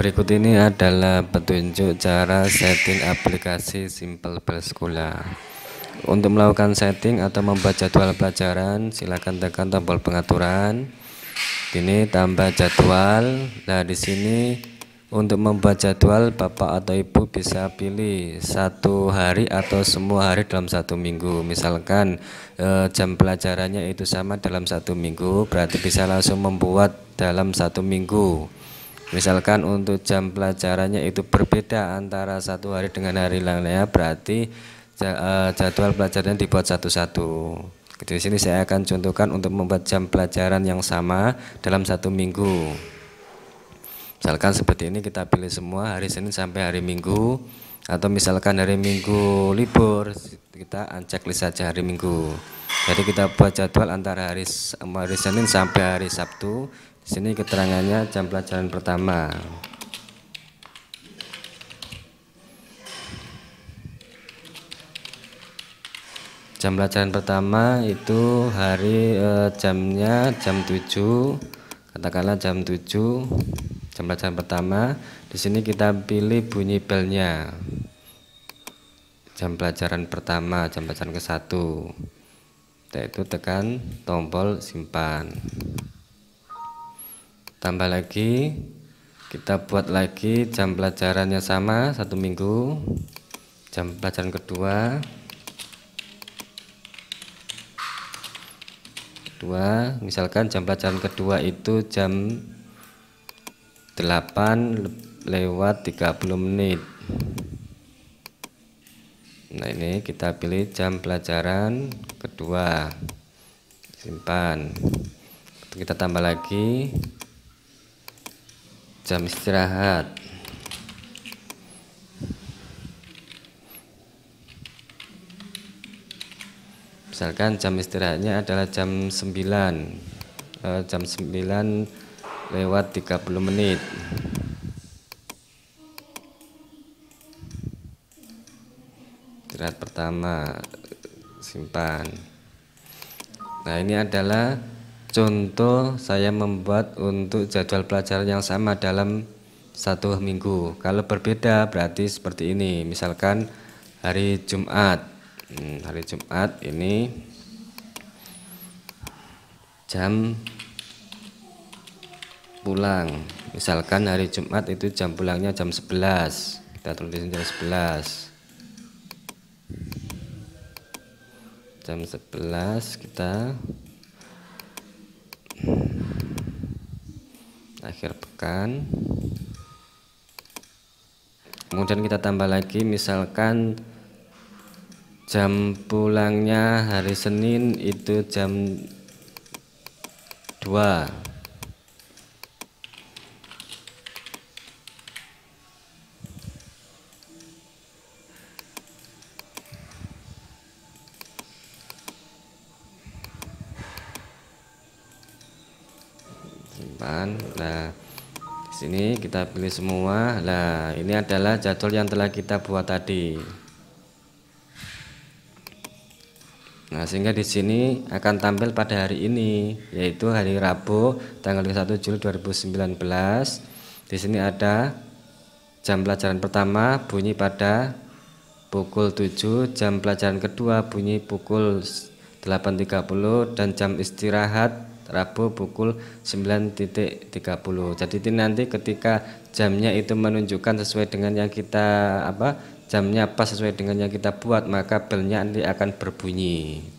Berikut ini adalah petunjuk cara setting aplikasi Simple Bersekolah. Untuk melakukan setting atau membuat jadwal pelajaran, silakan tekan tombol pengaturan. Ini tambah jadwal. Nah, di sini untuk membuat jadwal Bapak atau Ibu bisa pilih satu hari atau semua hari dalam satu minggu. Misalkan eh, jam pelajarannya itu sama dalam satu minggu, berarti bisa langsung membuat dalam satu minggu. Misalkan untuk jam pelajarannya itu berbeda antara satu hari dengan hari lainnya, nah, berarti eh, jadwal pelajarannya dibuat satu-satu. Gitu. Di sini saya akan contohkan untuk membuat jam pelajaran yang sama dalam satu minggu. Misalkan seperti ini kita pilih semua hari Senin sampai hari Minggu atau misalkan hari Minggu libur kita list saja hari Minggu. Jadi kita buat jadwal antara hari, hari Senin sampai hari Sabtu Sini keterangannya jam pelajaran pertama. Jam pelajaran pertama itu hari eh, jamnya jam 7. Katakanlah jam 7 jam pelajaran pertama. Di sini kita pilih bunyi belnya. Jam pelajaran pertama, jam pelajaran ke satu. Yaitu tekan tombol simpan tambah lagi kita buat lagi jam pelajarannya sama satu minggu jam pelajaran kedua dua misalkan jam pelajaran kedua itu jam 8 lewat 30 menit nah ini kita pilih jam pelajaran kedua simpan kita tambah lagi jam istirahat misalkan jam istirahatnya adalah jam 9 eh, jam 9 lewat 30 menit istirahat pertama simpan nah ini adalah Contoh saya membuat untuk jadwal pelajaran yang sama dalam satu minggu. Kalau berbeda berarti seperti ini. Misalkan hari Jumat. Hmm, hari Jumat ini jam pulang. Misalkan hari Jumat itu jam pulangnya jam 11. Kita tulis jam 11. Jam 11 kita akhir pekan kemudian kita tambah lagi misalkan jam pulangnya hari Senin itu jam 2 simpan nah di sini kita pilih semua nah ini adalah jadwal yang telah kita buat tadi Nah, sehingga di sini akan tampil pada hari ini, yaitu hari Rabu tanggal 1 Juli 2019. Di sini ada jam pelajaran pertama bunyi pada pukul 7, jam pelajaran kedua bunyi pukul 8.30 dan jam istirahat Rabu pukul 9.30. Jadi nanti ketika jamnya itu menunjukkan sesuai dengan yang kita apa jamnya pas sesuai dengan yang kita buat maka belnya nanti akan berbunyi.